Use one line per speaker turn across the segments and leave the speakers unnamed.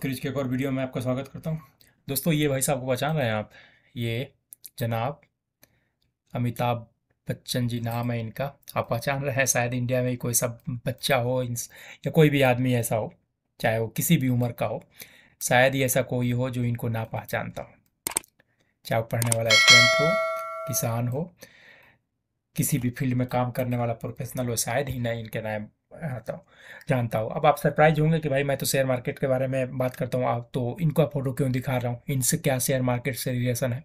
blog crease के एक और वीडियो में आपका स्वागत करता हूँ दोस्तों ये भाई साहब को पहचान रहे हैं आप ये जनाब अमिताभ बच्चन जी नाम है इनका आप पहचान रहे हैं शायद इंडिया में कोई सा बच्चा हो या कोई भी आदमी ऐसा हो चाहे वो किसी भी उम्र का हो शायद ही ऐसा कोई हो जो इनको ना पहचानता हो चाहे वो पढ़ने वाला स्टूडेंट हो किसान हो किसी भी फील्ड में काम करने वाला प्रोफेशनल हो शायद ही ना इनके नाम आता हूँ तो जानता हूँ अब आप सरप्राइज होंगे कि भाई मैं तो शेयर मार्केट के बारे में बात करता हूँ आप तो इनको फोटो क्यों दिखा रहा हूँ इनसे क्या शेयर मार्केट से रिलेशन है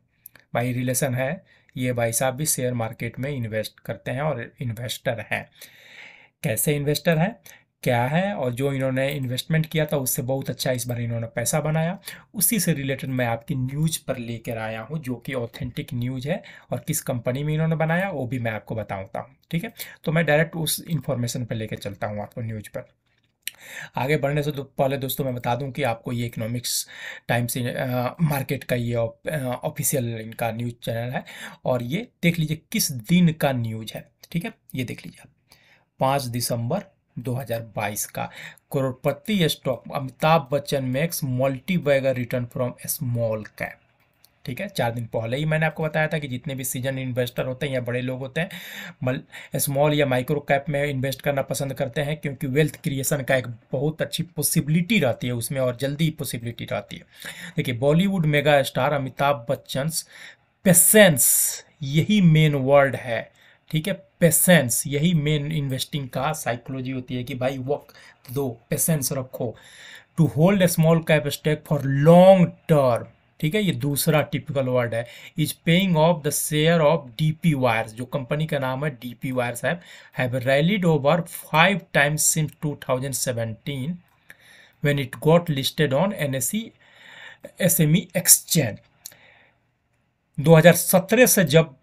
भाई रिलेशन है ये भाई साहब भी शेयर मार्केट में इन्वेस्ट करते हैं और इन्वेस्टर हैं कैसे इन्वेस्टर हैं क्या है और जो इन्होंने इन्वेस्टमेंट किया था उससे बहुत अच्छा इस बार इन्होंने पैसा बनाया उसी से रिलेटेड मैं आपकी न्यूज़ पर लेकर आया हूँ जो कि ऑथेंटिक न्यूज़ है और किस कंपनी में इन्होंने बनाया वो भी मैं आपको बताऊता हूँ ठीक है तो मैं डायरेक्ट उस इन्फॉर्मेशन पर लेकर चलता हूँ आपको न्यूज़ पर आगे बढ़ने से तो पहले दोस्तों मैं बता दूं कि आपको ये इकोनॉमिक्स टाइम्स मार्केट का ये ऑफिशियल इनका न्यूज़ चैनल है और ये देख लीजिए किस दिन का न्यूज़ है ठीक है ये देख लीजिए पाँच दिसंबर 2022 का करोड़पति stock Amitabh Bachchan max multibagger return from small cap ठीक है चार दिन पहले ही मैंने आपको बताया था कि जितने भी सीजन इन्वेस्टर होते हैं या बड़े लोग होते हैं स्मॉल या माइक्रो कैप में इन्वेस्ट करना पसंद करते हैं क्योंकि वेल्थ क्रिएशन का एक बहुत अच्छी पॉसिबिलिटी रहती है उसमें और जल्दी पॉसिबिलिटी रहती है देखिए Bollywood megastar Amitabh Bachchan patience यही मेन वर्ड है ठीक है पेशेंस यही मेन इन्वेस्टिंग का साइकोलॉजी होती है कि भाई वक्त दो पेशेंस रखो to hold a small cap stake for long term ठीक है ये दूसरा टिपिकल वर्ड है is paying off the share of DP Wires जो कंपनी का नाम है डीपी वायर्स है have rallied over five times since 2017 when it got listed on NSC SME exchange 2017 से जब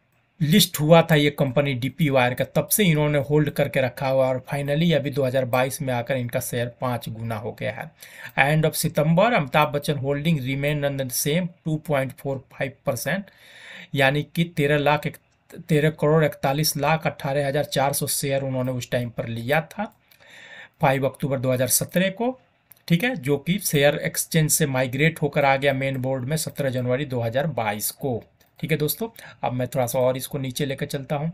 लिस्ट हुआ था ये कंपनी डीपी वायर का तब से इन्होंने होल्ड करके रखा हुआ और फाइनली अभी 2022 में आकर इनका शेयर पाँच गुना हो गया है एंड ऑफ सितंबर Amitabh Bachchan holding remain on the same 2.45 percent यानी कि तेरह लाख तेरह करोड़ इकतालीस लाख अट्ठारह हज़ार चार सौ शेयर उन्होंने उस टाइम पर लिया था फाइव अक्टूबर दो को ठीक है जो कि शेयर एक्सचेंज से माइग्रेट होकर आ गया मेन बोर्ड में सत्रह जनवरी दो को ठीक है दोस्तों अब मैं थोड़ा सा और इसको नीचे लेकर चलता हूँ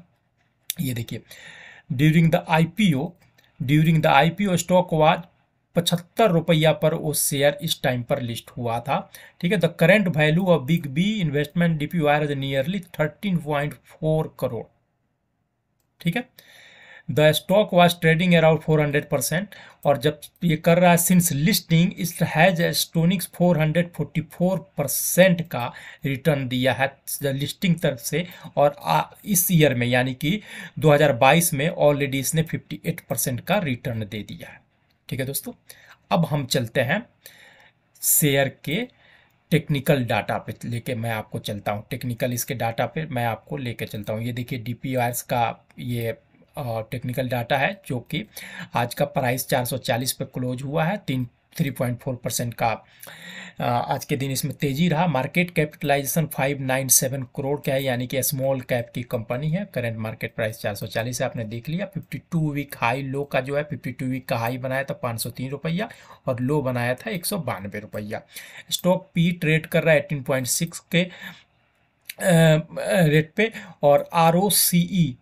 ये देखिए during the I P O during the I P O stock was पचहत्तर रुपया पर वो शेयर इस टाइम पर लिस्ट हुआ था ठीक है the current value of big B investment D P wire is nearly thirteen point four crore ठीक है the stock was trading around four hundred percent और जब ये कर रहा है सिंस लिस्टिंग इस has astonishing four hundred forty four percent का रिटर्न दिया है लिस्टिंग तरफ से और आ, इस ईयर में यानी कि 2022 में ऑलरेडी इसने 58 परसेंट का रिटर्न दे दिया है ठीक है दोस्तों अब हम चलते हैं शेयर के टेक्निकल डाटा पे लेके मैं आपको चलता हूँ टेक्निकल इसके डाटा पे मैं आपको लेके चलता हूँ ये देखिए डी का ये टेक्निकल डाटा है जो कि आज का प्राइस 440 पे क्लोज हुआ है तीन थ्री पॉइंट फोर परसेंट का आज के दिन इसमें तेजी रहा market capitalisation five nine seven crore का है यानी कि स्मॉल कैप की कंपनी है करंट मार्केट प्राइस चार सौ चालीस है आपने देख लिया fifty two week high low का जो है फिफ्टी टू वीक का हाई बनाया था पाँच सौ तीन रुपया और लो बनाया था एक सौ बानवे रुपया स्टॉक पी ट्रेड कर रहा है पॉइंट सिक्स के रेट पे और आर ओ सी ई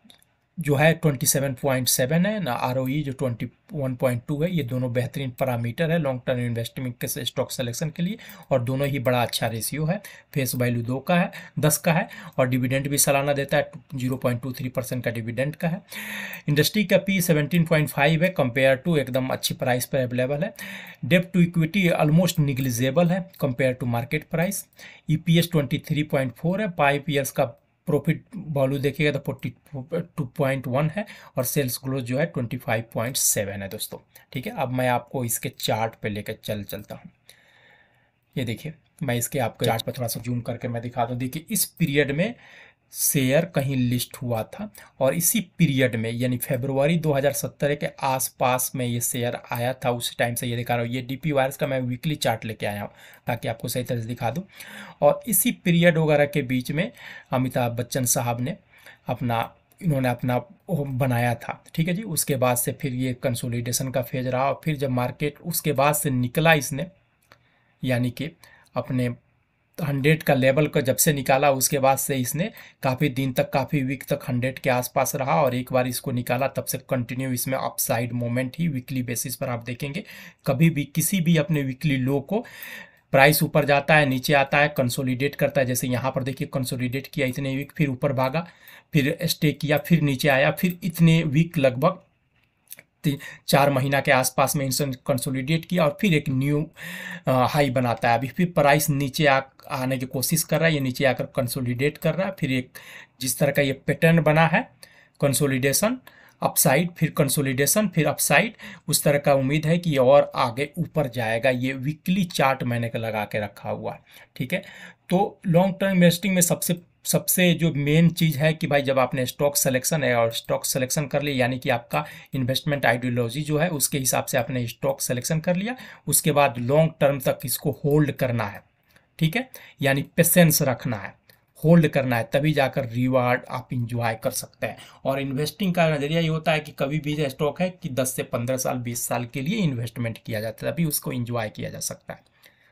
जो है 27.7 है ना आर e जो 21.2 है ये दोनों बेहतरीन पैरामीटर है लॉन्ग टर्म इन्वेस्टमेंट के स्टॉक सिलेक्शन के लिए और दोनों ही बड़ा अच्छा रेशियो है फेस वैल्यू दो का है दस का है और डिविडेंड भी सालाना देता है 0.23 परसेंट का डिविडेंड का है इंडस्ट्री का पी 17.5 है कंपेयर टू एकदम अच्छी प्राइस पर अवेलेबल है debt to equity almost negligible है compare to market price E P है फाइव ईयर्स का प्रॉफिट वॉल्यू देखिएगा तो फोर्टी टू पॉइंट वन है और सेल्स ग्रोथ जो है ट्वेंटी फाइव पॉइंट सेवन है दोस्तों ठीक है अब मैं आपको इसके चार्ट पे लेकर चल चलता हूँ ये देखिए मैं इसके आपके चार्ट पर थोड़ा सा जूम करके मैं दिखा दूँ देखिए इस पीरियड में शेयर कहीं लिस्ट हुआ था और इसी पीरियड में यानी फेब्रुवरी 2017 के आसपास में ये शेयर आया था उस टाइम से ये दिखा रहा हूँ ये डीपी वायरस का मैं वीकली चार्ट लेके आया हूँ ताकि आपको सही तरह से दिखा दूँ और इसी पीरियड वगैरह के बीच में अमिताभ बच्चन साहब ने अपना इन्होंने अपना बनाया था ठीक है जी उसके बाद से फिर ये कंसोलिडेशन का फेज रहा और फिर जब मार्केट उसके बाद से निकला इसने यानी कि अपने हंड्रेड का लेवल का जब से निकाला उसके बाद से इसने काफ़ी दिन तक काफ़ी वीक तक हंड्रेड के आसपास रहा और एक बार इसको निकाला तब से कंटिन्यू इसमें अपसाइड मोमेंट ही वीकली बेसिस पर आप देखेंगे कभी भी किसी भी अपने वीकली लो को प्राइस ऊपर जाता है नीचे आता है कंसोलिडेट करता है जैसे यहाँ पर देखिए कंसोलिडेट किया इतने वीक फिर ऊपर भागा फिर स्टे किया फिर नीचे आया फिर इतने वीक लगभग तीन चार महीना के आसपास में इंसन कंसोलिडेट किया और फिर एक न्यू हाई बनाता है अभी फिर प्राइस नीचे आ आने की कोशिश कर रहा है ये नीचे आकर कंसोलिडेट कर रहा है फिर एक जिस तरह का ये पैटर्न बना है कंसोलिडेशन अपसाइड फिर कंसोलिडेशन फिर अपसाइड उस तरह का उम्मीद है कि ये और आगे ऊपर जाएगा ये वीकली चार्ट मैंने लगा के रखा हुआ है ठीक है तो लॉन्ग टर्म इन्वेस्टिंग में सबसे सबसे जो मेन चीज़ है कि भाई जब आपने स्टॉक सिलेक्शन है और स्टॉक सिलेक्शन कर लिया यानी कि आपका इन्वेस्टमेंट आइडियोलॉजी जो है उसके हिसाब से आपने स्टॉक सिलेक्शन कर लिया उसके बाद लॉन्ग टर्म तक इसको होल्ड करना है ठीक है यानी पेशेंस रखना है होल्ड करना है तभी जाकर रिवार्ड आप इंजॉय कर सकते हैं और इन्वेस्टिंग का नज़रिया ये होता है कि कभी भी स्टॉक है कि 10 से 15 साल 20 साल के लिए इन्वेस्टमेंट किया जाता है तभी उसको इंजॉय किया जा सकता है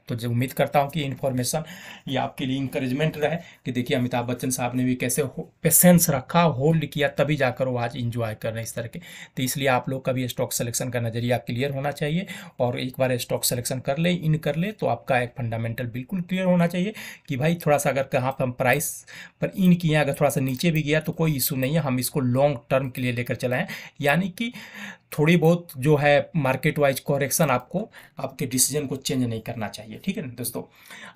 तो जो उम्मीद करता हूँ कि इन्फॉर्मेशन ये आपके लिए इंकरेजमेंट रहे कि देखिए अमिताभ बच्चन साहब ने भी कैसे पेशेंस रखा होल्ड किया तभी जाकर वो आज इंजॉय कर रहे हैं इस तरह के तो इसलिए आप लोग का भी स्टॉक सिलेक्शन का नज़रिया क्लियर होना चाहिए और एक बार स्टॉक सिलेक्शन कर ले इन कर ले तो आपका एक फंडामेंटल बिल्कुल क्लियर होना चाहिए कि भाई थोड़ा सा अगर कहाँ पर हम प्राइस पर इन किए अगर थोड़ा सा नीचे भी गया तो कोई इशू नहीं है हम इसको लॉन्ग टर्म के लिए लेकर चलाएँ यानी कि थोड़ी बहुत जो है मार्केट वाइज कॉरेक्शन आपको आपके डिसीजन को चेंज नहीं करना चाहिए ठीक है ना दोस्तों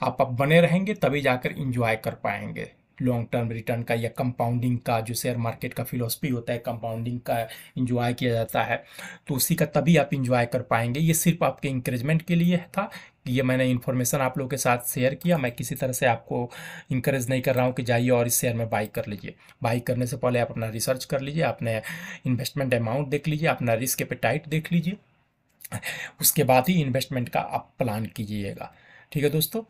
आप अब बने रहेंगे तभी जाकर इंजॉय कर पाएंगे लॉन्ग टर्म रिटर्न का या कंपाउंडिंग का जो शेयर मार्केट का फिलोसफी होता है कंपाउंडिंग का इंजॉय किया जाता है तो उसी का तभी आप इंजॉय कर पाएंगे ये सिर्फ आपके इंकरेजमेंट के लिए था ये मैंने इन्फॉर्मेशन आप लोगों के साथ शेयर किया मैं किसी तरह से आपको इंकरेज नहीं कर रहा हूँ कि जाइए और इस शेयर में बाई कर लीजिए बाई करने से पहले आप अपना रिसर्च कर लीजिए अपने इन्वेस्टमेंट अमाउंट देख लीजिए अपना रिस्क टाइट देख लीजिए उसके बाद ही इन्वेस्टमेंट का आप प्लान कीजिएगा ठीक है दोस्तों